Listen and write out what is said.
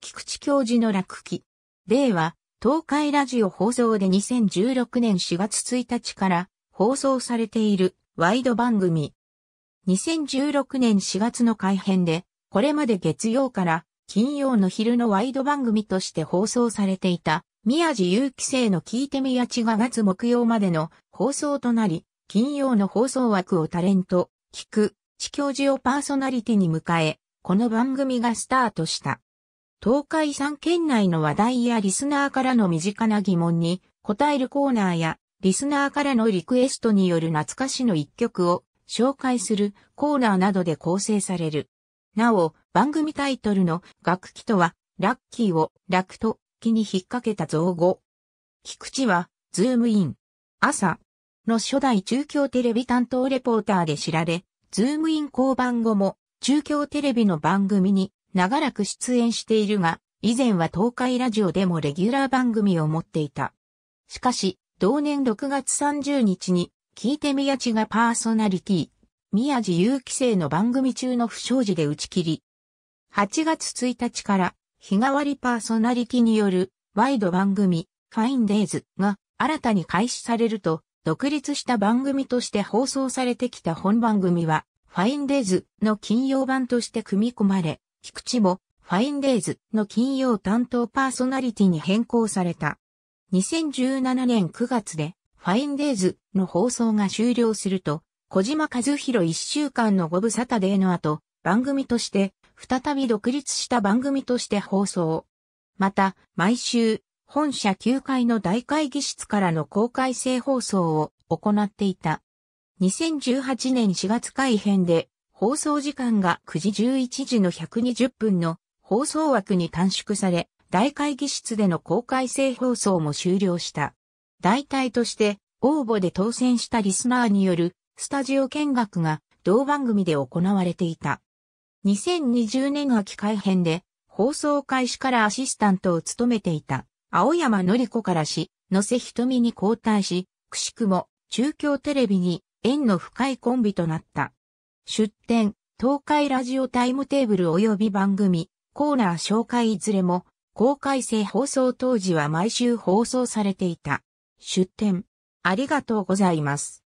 菊池教授の落記。米は、東海ラジオ放送で2016年4月1日から放送されているワイド番組。2016年4月の改編で、これまで月曜から金曜の昼のワイド番組として放送されていた、宮地有希生の聞いてみやちが月木曜までの放送となり、金曜の放送枠をタレント、聞く、地教授をパーソナリティに迎え、この番組がスタートした。東海3県内の話題やリスナーからの身近な疑問に答えるコーナーやリスナーからのリクエストによる懐かしの一曲を紹介するコーナーなどで構成される。なお、番組タイトルの楽器とは、ラッキーを楽と気に引っ掛けた造語。菊池は、ズームイン。朝の初代中京テレビ担当レポーターで知られ、ズームイン交番後も中京テレビの番組に長らく出演しているが、以前は東海ラジオでもレギュラー番組を持っていた。しかし、同年6月30日に、聞いて宮地がパーソナリティ、宮地有機生の番組中の不祥事で打ち切り。8月1日から、日替わりパーソナリティによる、ワイド番組、ファインデイズが新たに開始されると、独立した番組として放送されてきた本番組は、ファインデイズの金曜版として組み込まれ、菊池もファインデーズの金曜担当パーソナリティに変更された。2017年9月でファインデーズの放送が終了すると、小島和弘一週間のゴブサタデーの後、番組として、再び独立した番組として放送。また、毎週、本社9階の大会議室からの公開制放送を行っていた。2018年4月改編で放送時間が9時11時の120分の放送枠に短縮され、大会議室での公開制放送も終了した。代替として応募で当選したリスナーによるスタジオ見学が同番組で行われていた。2020年秋改編で放送開始からアシスタントを務めていた青山のり子からし、野瀬瞳に交代し、くしくも中京テレビに縁の深いコンビとなった。出展、東海ラジオタイムテーブル及び番組、コーナー紹介いずれも、公開制放送当時は毎週放送されていた。出展、ありがとうございます。